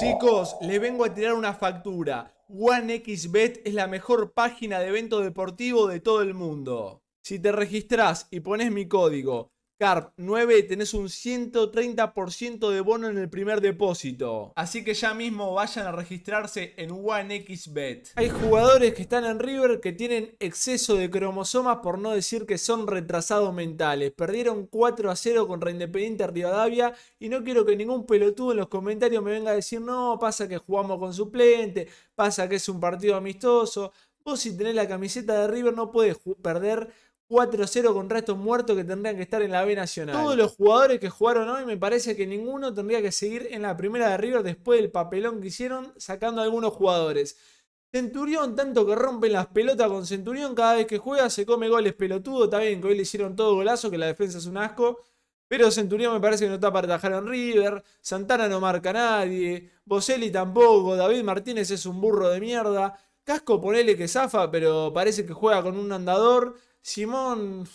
Chicos, les vengo a tirar una factura. OneXBet es la mejor página de evento deportivo de todo el mundo. Si te registras y pones mi código CARP 9 tenés un 130% de bono en el primer depósito. Así que ya mismo vayan a registrarse en OneXBet. Hay jugadores que están en River que tienen exceso de cromosomas por no decir que son retrasados mentales. Perdieron 4 a 0 con Independiente Rivadavia y no quiero que ningún pelotudo en los comentarios me venga a decir no, pasa que jugamos con suplente, pasa que es un partido amistoso. Vos si tenés la camiseta de River no puedes perder 4-0 con restos muertos que tendrían que estar en la B Nacional. Todos los jugadores que jugaron hoy me parece que ninguno tendría que seguir en la primera de River después del papelón que hicieron sacando a algunos jugadores. Centurión, tanto que rompen las pelotas con Centurión, cada vez que juega se come goles pelotudo, También bien que hoy le hicieron todo golazo, que la defensa es un asco, pero Centurión me parece que no está para atajar en River, Santana no marca a nadie, Boselli tampoco, David Martínez es un burro de mierda, Casco ponele que zafa, pero parece que juega con un andador, Simón,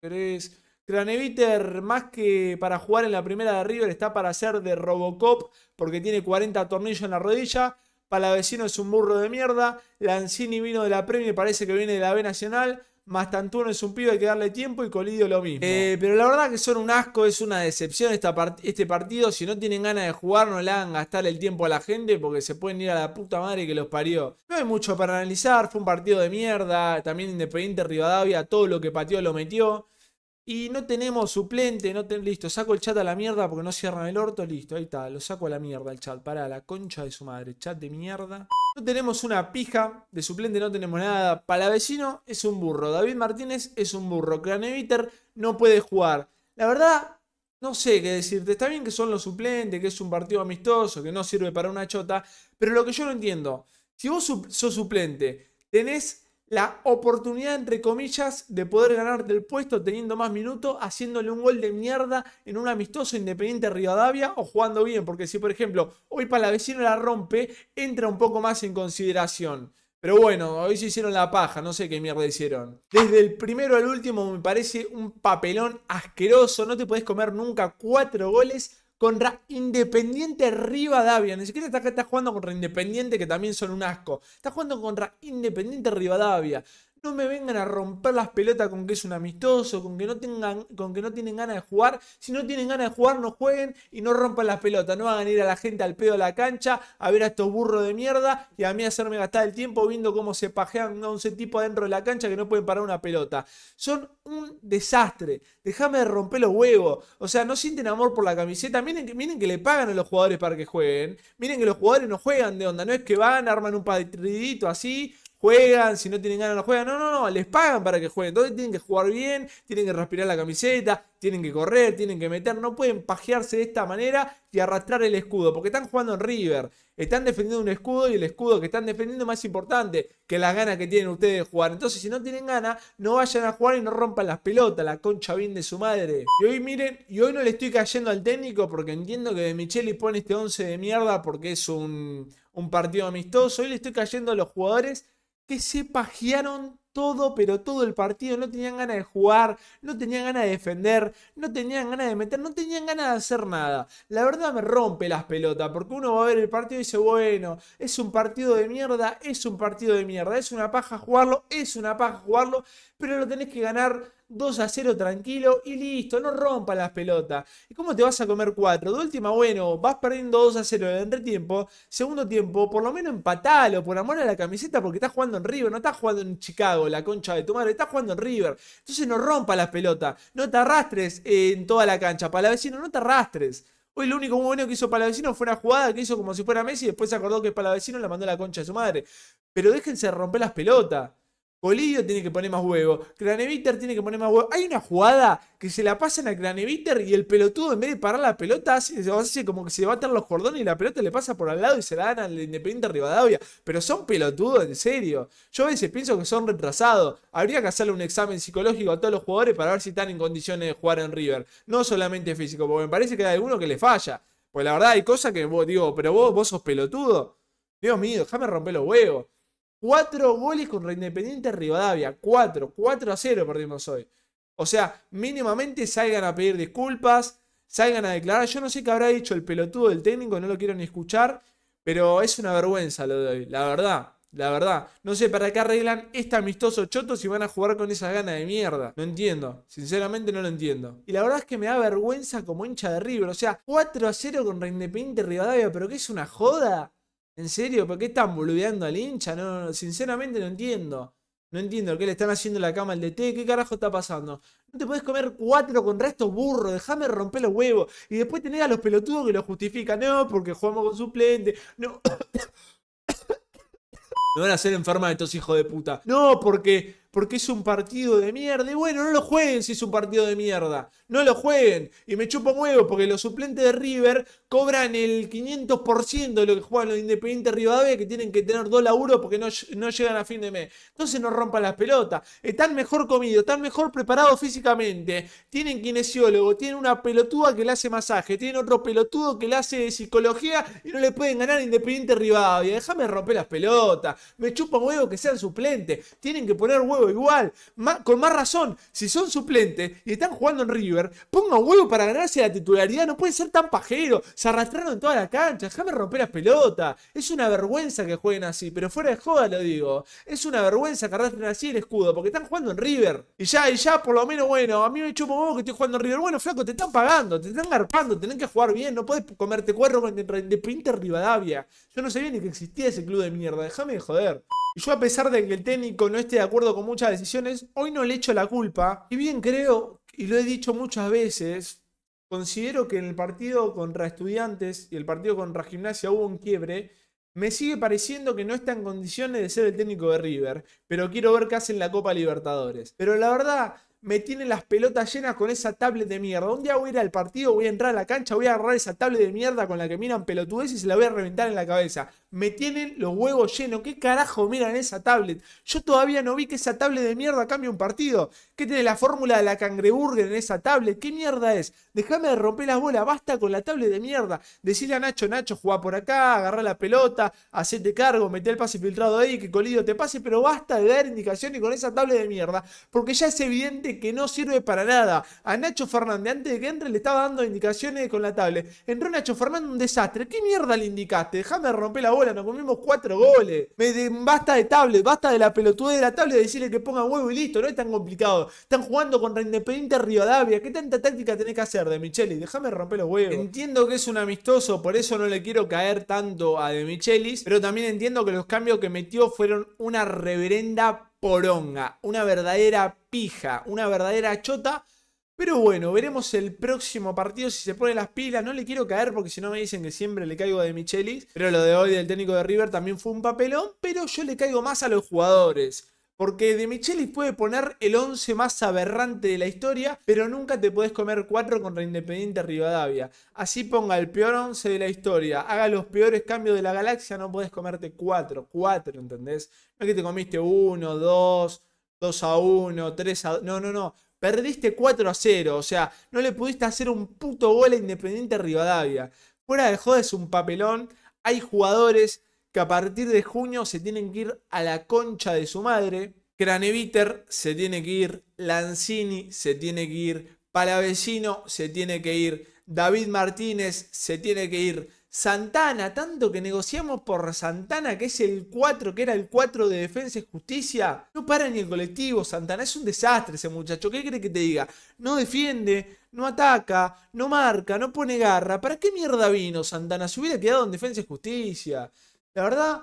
¿crees? Craneviter, más que para jugar en la primera de River, está para ser de Robocop porque tiene 40 tornillos en la rodilla. Palavecino es un burro de mierda. Lanzini vino de la Premier, parece que viene de la B Nacional. Mastantuono es un pibe, hay que darle tiempo y Colidio lo mismo. Eh, pero la verdad que son un asco, es una decepción este partido. Si no tienen ganas de jugar, no le hagan gastar el tiempo a la gente porque se pueden ir a la puta madre que los parió. No hay mucho para analizar, fue un partido de mierda. También Independiente Rivadavia, todo lo que pateó lo metió. Y no tenemos suplente, no ten... listo, saco el chat a la mierda porque no cierran el orto, listo, ahí está, lo saco a la mierda el chat, para la concha de su madre, chat de mierda. No tenemos una pija, de suplente no tenemos nada. Palavecino es un burro, David Martínez es un burro, Craneviter no puede jugar. La verdad, no sé qué decirte. Está bien que son los suplentes, que es un partido amistoso, que no sirve para una chota, pero lo que yo no entiendo, si vos sos suplente, tenés la oportunidad, entre comillas, de poder ganar del puesto teniendo más minutos, haciéndole un gol de mierda en un amistoso independiente Rivadavia o jugando bien. Porque si, por ejemplo, hoy Palavecino la rompe, entra un poco más en consideración. Pero bueno, hoy se hicieron la paja, no sé qué mierda hicieron. Desde el primero al último me parece un papelón asqueroso, no te podés comer nunca cuatro goles contra Independiente Rivadavia. Ni siquiera está, jugando contra Independiente, que también son un asco. Está jugando contra Independiente Rivadavia. No me vengan a romper las pelotas con que es un amistoso, con que no tengan, con que no tienen ganas de jugar. Si no tienen ganas de jugar, no jueguen y no rompan las pelotas. No hagan ir a la gente al pedo de la cancha a ver a estos burros de mierda y a mí hacerme gastar el tiempo viendo cómo se pajean a un tipo adentro de la cancha que no pueden parar una pelota. Son un desastre. Déjame de romper los huevos. O sea, no sienten amor por la camiseta. Miren que, le pagan a los jugadores para que jueguen. Miren que los jugadores no juegan de onda. No es que van, arman un partidito así juegan, si no tienen ganas no juegan. No, no, no, les pagan para que jueguen. Entonces tienen que jugar bien, tienen que respirar la camiseta, tienen que correr, tienen que meter. No pueden pajearse de esta manera y arrastrar el escudo, porque están jugando en River. Están defendiendo un escudo y el escudo que están defendiendo es más importante que las ganas que tienen ustedes de jugar. Entonces, si no tienen ganas, no vayan a jugar y no rompan las pelotas, la concha bien de su madre. Y hoy miren, y hoy no le estoy cayendo al técnico porque entiendo que De Micheli pone este 11 de mierda porque es un, un partido amistoso. Hoy le estoy cayendo a los jugadores que se pajearon todo, pero todo el partido. No tenían ganas de jugar, no tenían ganas de defender, no tenían ganas de meter, no tenían ganas de hacer nada. La verdad me rompe las pelotas, porque uno va a ver el partido y dice, bueno, es un partido de mierda, es un partido de mierda, es una paja jugarlo, es una paja jugarlo, pero lo tenés que ganar 2 a 0 tranquilo y listo, no rompa las pelotas. ¿Y cómo te vas a comer 4? De última, bueno, vas perdiendo 2 a 0 en el entretiempo, segundo tiempo, por lo menos empatalo, por amor a la camiseta, porque estás jugando en River, no estás jugando en Chicago, la concha de tu madre, estás jugando en River. Entonces no rompa las pelotas, no te arrastres en toda la cancha, para vecino, no te arrastres. Hoy lo único bueno que hizo Palavecino fue una jugada que hizo como si fuera Messi y después se acordó que Palavecino la mandó la concha de su madre. Pero déjense romper las pelotas. Colidio tiene que poner más huevo. Craneviter tiene que poner más huevo. Hay una jugada que se la pasan a Craneviter y el pelotudo, en vez de parar la pelota, hace, como que se va a los cordones y la pelota le pasa por al lado y se la dan al Independiente Rivadavia. Pero son pelotudos, en serio. Yo a veces pienso que son retrasados. Habría que hacerle un examen psicológico a todos los jugadores para ver si están en condiciones de jugar en River. No solamente físico, porque me parece que hay alguno que le falla. Pues la verdad hay cosas que vos digo, pero vos, vos sos pelotudo. Dios mío, déjame romper los huevos. 4 goles con Independiente Rivadavia. 4, 4 a 0 perdimos hoy. O sea, mínimamente salgan a pedir disculpas, salgan a declarar. Yo no sé qué habrá dicho el pelotudo del técnico, no lo quiero ni escuchar. Pero es una vergüenza lo de hoy, la verdad. La verdad, no sé para qué arreglan este amistoso choto si van a jugar con esa gana de mierda. No entiendo, sinceramente no lo entiendo. Y la verdad es que me da vergüenza como hincha de River. O sea, 4 a 0 con Independiente Rivadavia, pero que es una joda. ¿En serio? ¿Por qué están boludeando al hincha? No, sinceramente no entiendo. No entiendo qué le están haciendo la cama al DT, qué carajo está pasando. No te puedes comer cuatro con restos burros, déjame romper los huevos. Y después tenés a los pelotudos que lo justifican, no, porque jugamos con suplente, no. Me van a hacer enferma de estos hijos de puta. No, porque porque es un partido de mierda. Y bueno, no lo jueguen si es un partido de mierda. No lo jueguen. Y me chupo huevo porque los suplentes de River cobran el 500% de lo que juegan los independientes Rivadavia, que tienen que tener dos laburos porque no, llegan a fin de mes. Entonces no rompan las pelotas. Están mejor comidos, están mejor preparados físicamente. Tienen kinesiólogo, tienen una pelotuda que le hace masaje, tienen otro pelotudo que le hace psicología y no le pueden ganar a Independiente Rivadavia. Déjame romper las pelotas. Me chupa huevo que sean suplentes. Tienen que poner huevo igual. con más razón, si son suplentes y están jugando en River, pongan huevo para ganarse la titularidad. No puede ser tan pajero, Se arrastraron En toda la cancha. Déjame romper las pelotas. Es una vergüenza que jueguen así, pero fuera de joda lo digo. Es una vergüenza que arrastren así el escudo, porque están jugando en River. Y ya, y ya, por lo menos, bueno, a mí me chupo huevo que estoy jugando en River. Bueno, flaco, te están pagando, te están garpando, tenés que jugar bien. No puedes comerte cuerno con de Pinter Rivadavia. Yo no sabía ni que existía ese club de mierda. Déjame de joder. Y Yo a pesar de que el técnico no esté de acuerdo con muchas decisiones, hoy no le echo la culpa. Y bien creo, y lo he dicho muchas veces, considero que en el partido contra estudiantes y el partido contra gimnasia hubo un quiebre. Me sigue pareciendo que no está en condiciones de ser el técnico de River, pero quiero ver qué hace en la Copa Libertadores. Pero la verdad, me tiene las pelotas llenas con esa tablet de mierda. Un día voy a ir al partido, voy a entrar a la cancha, voy a agarrar esa tablet de mierda con la que miran pelotudeces y se la voy a reventar en la cabeza me tienen los huevos llenos. ¿Qué carajo en esa tablet? Yo todavía no vi que esa tablet de mierda cambie un partido. ¿Qué tiene la fórmula de la cangreburger en esa tablet? ¿Qué mierda es? Déjame de romper las bolas, basta con la tablet de mierda. Decirle a Nacho, Nacho, juega por acá, agarra la pelota, hacete cargo, mete el pase filtrado ahí, que colido te pase, pero basta de dar indicaciones con esa tablet de mierda, porque ya es evidente que no sirve para nada. A Nacho Fernández, antes de que entre, le estaba dando indicaciones con la tablet. Entró Nacho Fernández un desastre. ¿Qué mierda le indicaste? Déjame de romper la bola nos comimos cuatro goles. Me basta de tablet, basta de la pelotude de la tablet de decirle que ponga huevo y listo, no es tan complicado. Están jugando contra Independiente Rivadavia. ¿Qué tanta táctica tenés que hacer de Micheli? Déjame romper los huevos. Entiendo que es un amistoso, por eso no le quiero caer tanto a De Michelis, pero también entiendo que los cambios que metió fueron una reverenda poronga, una verdadera pija, una verdadera chota pero bueno, veremos el próximo partido si se pone las pilas. No le quiero caer porque si no me dicen que siempre le caigo de Michelis. Pero lo de hoy del técnico de River también fue un papelón. Pero yo le caigo más a los jugadores. Porque de Michelis puede poner el 11 más aberrante de la historia, pero nunca te podés comer 4 contra Independiente Rivadavia. Así ponga el peor 11 de la historia, haga los peores cambios de la galaxia, no podés comerte cuatro. Cuatro, ¿entendés? No es que te comiste 1, 2, 2 a 1, 3 a... No, no, no. Perdiste 4 a 0, o sea, no le pudiste hacer un puto gol a Independiente Rivadavia. Fuera de joda es un papelón. Hay jugadores que a partir de junio se tienen que ir a la concha de su madre. Craneviter se tiene que ir, Lanzini se tiene que ir, Palavecino se tiene que ir, David Martínez se tiene que ir, Santana, tanto que negociamos por Santana, que es el 4, que era el 4 de Defensa y Justicia, no para ni el colectivo, Santana, es un desastre ese muchacho, ¿qué cree que te diga? No defiende, no ataca, no marca, no pone garra, ¿para qué mierda vino Santana? Se hubiera quedado en Defensa y Justicia. La verdad,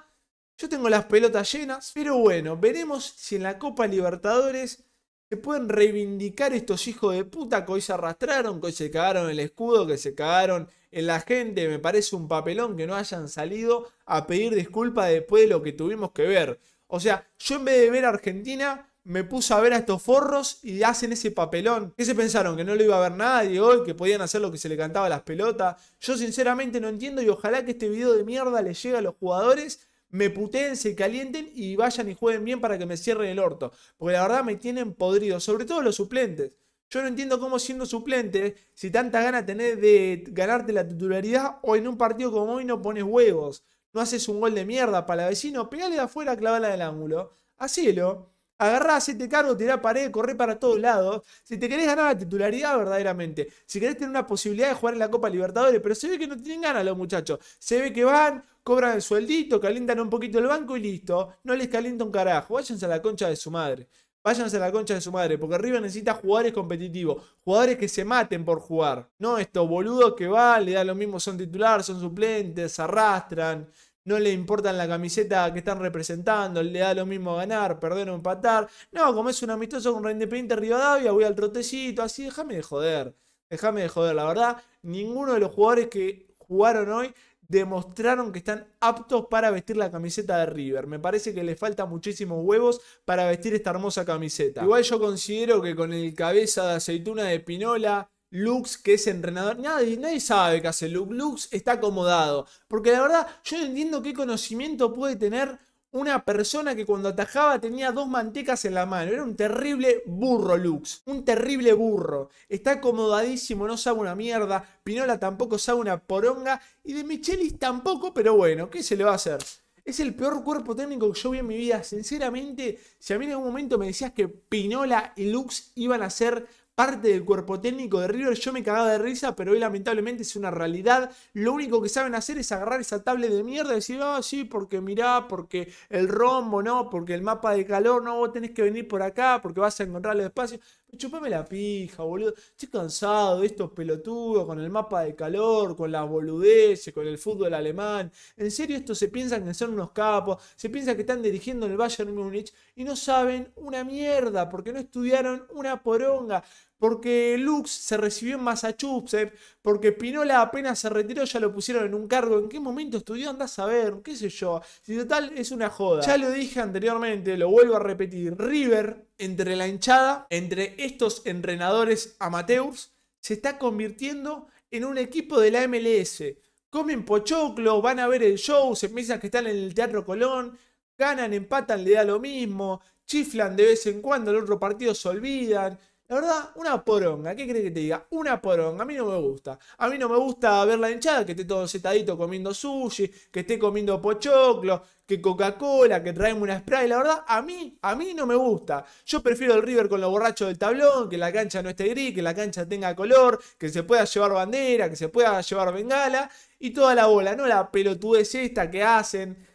yo tengo las pelotas llenas, pero bueno, veremos si en la Copa Libertadores se pueden reivindicar estos hijos de puta que hoy se arrastraron, que hoy se cagaron en el escudo, que se cagaron en la gente. Me parece un papelón que no hayan salido a pedir disculpas después de lo que tuvimos que ver. O sea, yo en vez de ver a Argentina, me puse a ver a estos forros y hacen ese papelón. ¿Qué se pensaron? ¿Que no lo iba a ver nadie hoy? ¿Que podían hacer lo que se le cantaba a las pelotas? Yo sinceramente no entiendo y ojalá que este video de mierda le llegue a los jugadores me puteen, se calienten y vayan y jueguen bien para que me cierren el orto. Porque la verdad me tienen podrido, sobre todo los suplentes. Yo no entiendo cómo siendo suplente, si tanta ganas tenés de ganarte la titularidad o en un partido como hoy no pones huevos, no haces un gol de mierda para el vecino, pegale de afuera, clavala del ángulo. Hacelo. Agarrá, hacete cargo, tirá pared, corré para todos lados. Si te querés ganar la titularidad, verdaderamente. Si querés tener una posibilidad de jugar en la Copa Libertadores, pero se ve que no tienen ganas los muchachos. Se ve que van, cobran el sueldito, calientan un poquito el banco y listo. No les calienta un carajo. Váyanse a la concha de su madre. Váyanse a la concha de su madre, porque arriba necesita jugadores competitivos, jugadores que se maten por jugar. No estos boludos que van, le da lo mismo, son titular, son suplentes, se arrastran, no le importan la camiseta que están representando, le da lo mismo ganar, perder o empatar. No, como es un amistoso con Independiente Rivadavia, voy al trotecito, así, déjame de joder. Déjame de joder, la verdad, ninguno de los jugadores que jugaron hoy demostraron que están aptos para vestir la camiseta de River. Me parece que le falta muchísimos huevos para vestir esta hermosa camiseta. Igual yo considero que con el cabeza de aceituna de Pinola, Lux, que es entrenador, nadie, nadie sabe qué hace Lux. Lux está acomodado. Porque la verdad, yo no entiendo qué conocimiento puede tener una persona que cuando atajaba tenía dos mantecas en la mano. Era un terrible burro, Lux. Un terrible burro. Está acomodadísimo, no sabe una mierda. Pinola tampoco sabe una poronga. Y de Michelis tampoco, pero bueno, ¿qué se le va a hacer? Es el peor cuerpo técnico que yo vi en mi vida. Sinceramente, si a mí en algún momento me decías que Pinola y Lux iban a ser parte del cuerpo técnico de River. Yo me cagaba de risa, pero hoy lamentablemente es una realidad. Lo único que saben hacer es agarrar esa tablet de mierda y decir, ah, sí, porque mirá, porque el rombo, no, porque el mapa de calor, no, vos tenés que venir por acá porque vas a encontrar el espacio. Chupame la pija, boludo. Estoy cansado de estos pelotudos con el mapa de calor, con las boludeces, con el fútbol alemán. En serio, estos se piensan que son unos capos, se piensan que están dirigiendo en el Bayern Múnich y no saben una mierda porque no estudiaron una poronga porque Lux se recibió en Massachusetts, porque Pinola apenas se retiró ya lo pusieron en un cargo, en qué momento estudió andás a ver, qué sé yo, si total es una joda. Ya lo dije anteriormente, lo vuelvo a repetir, River entre la hinchada, entre estos entrenadores amateurs, se está convirtiendo en un equipo de la MLS. Comen pochoclo, van a ver el show, se piensan que están en el Teatro Colón, ganan, empatan, le da lo mismo, chiflan de vez en cuando, el otro partido se olvidan, la verdad, una poronga. ¿Qué crees que te diga? Una poronga. A mí no me gusta. A mí no me gusta ver la hinchada que esté todo setadito comiendo sushi, que esté comiendo pochoclo, que Coca-Cola, que traemos una spray. La verdad, a mí, a mí no me gusta. Yo prefiero el River con lo borracho del tablón, que la cancha no esté gris, que la cancha tenga color, que se pueda llevar bandera, que se pueda llevar bengala y toda la bola, no la pelotudez esta que hacen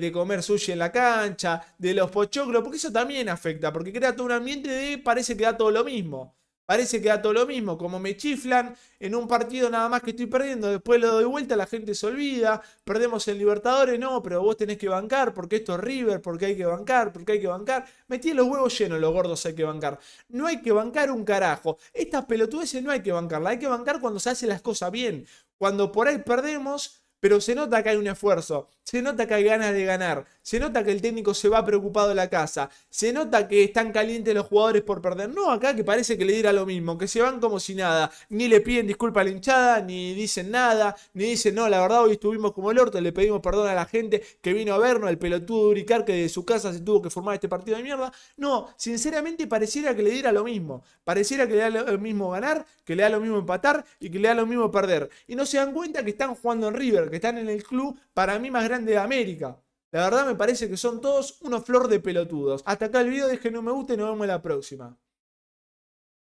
de, comer sushi en la cancha, de los pochoclos, porque eso también afecta, porque crea todo un ambiente de parece que da todo lo mismo. Parece que da todo lo mismo, como me chiflan en un partido nada más que estoy perdiendo, después lo doy vuelta, la gente se olvida, perdemos en Libertadores, no, pero vos tenés que bancar, porque esto es River, porque hay que bancar, porque hay que bancar. Metí los huevos llenos, los gordos hay que bancar. No hay que bancar un carajo. Estas pelotudeces no hay que bancarlas, hay que bancar cuando se hacen las cosas bien, cuando por ahí perdemos, pero se nota que hay un esfuerzo. Se nota que hay ganas de ganar. Se nota que el técnico se va preocupado de la casa. Se nota que están calientes los jugadores por perder. No, acá que parece que le diera lo mismo. Que se van como si nada. Ni le piden disculpa a la hinchada, ni dicen nada. Ni dicen, no, la verdad hoy estuvimos como el orto. Le pedimos perdón a la gente que vino a vernos. el pelotudo Uricar que de su casa se tuvo que formar este partido de mierda. No, sinceramente pareciera que le diera lo mismo. Pareciera que le da lo mismo ganar, que le da lo mismo empatar y que le da lo mismo perder. Y no se dan cuenta que están jugando en River, que están en el club para mí más grande de América. La verdad me parece que son todos una flor de pelotudos. Hasta acá el video, dejen un me gusta y nos vemos en la próxima.